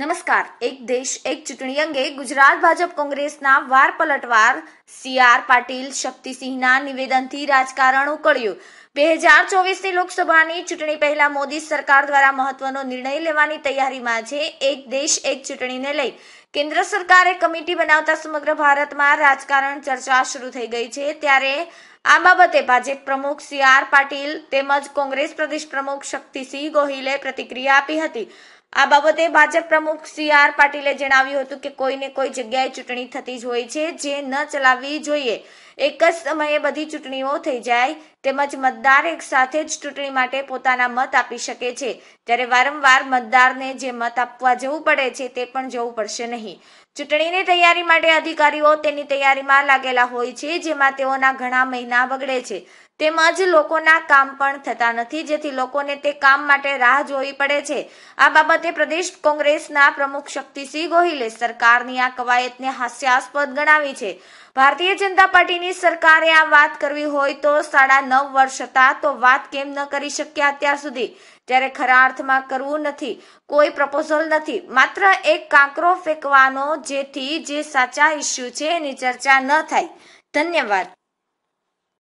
નમસ્કાર એક દેશ એક ચૂંટણી અંગે ગુજરાત ભાજપ કોંગ્રેસના વાર પલટવાર સી આર પાટીલ શક્તિસિંહના નિવેદનથી રાજકારણ ઉકળ્યું બે હજાર ચોવીસની લોકસભાની ચૂંટણી પહેલા મોદી સરકાર દ્વારા મહત્વનો નિર્ણય લેવાની તૈયારીમાં છે એક દેશ એક ચૂંટણીને લઈ કેન્દ્ર સરકારે કમિટી બનાવતા સમગ્ર ભારતમાં રાજકારણ ચર્ચા શરૂ થઈ ગઈ છે ત્યારે આ બાબતે ભાજપ પ્રમુખ સી આર પાટીલ તેમજ કોંગ્રેસ પ્રદેશ પ્રમુખ શક્તિસિંહ ગોહિલે પ્રતિક્રિયા આપી હતી આ બાબતે ભાજપ પ્રમુખ સી આર પાટીલે જણાવ્યું હતું કે કોઈને કોઈ જગ્યાએ ચૂંટણી થતી જ હોય છે જે ન ચલાવવી જોઈએ એક જ સમયે બધી ચૂંટણીઓ થઈ જાય તેમજ મતદાર એક સાથે જ ચૂંટણી માટે પોતાના મત આપી શકે છે ત્યારે વારંવાર મતદારને જે મત આપવા જવું પડે છે તે પણ જવું પડશે નહીં ચૂંટણીની તૈયારી માટે અધિકારીઓ તેની તૈયારીમાં લાગેલા હોય છે જેમાં તેઓના ઘણા મહિના બગડે છે તેમજ લોકોના કામ પણ થતા નથી જેથી લોકોને તે કામ માટે રાહ જોવી પડે છે આ બાબતે પ્રદેશ કોંગ્રેસના પ્રમુખ શક્તિસિંહ ગોહિલે સરકારની આ કવાયતને હાસ્યાસ્પદ ગણાવી છે ભારતીય જનતા પાર્ટીની સરકારે આ વાત કરવી હોય તો સાડા નવ વર્ષ હતા તો વાત કેમ ન કરી શક્યા અત્યાર સુધી ત્યારે ખરા અર્થમાં કરવું નથી કોઈ પ્રપોઝલ નથી માત્ર એક કાંકરો ફેંકવાનો જેથી જે સાચા ઇસ્યુ છે એની ચર્ચા ન થાય ધન્યવાદ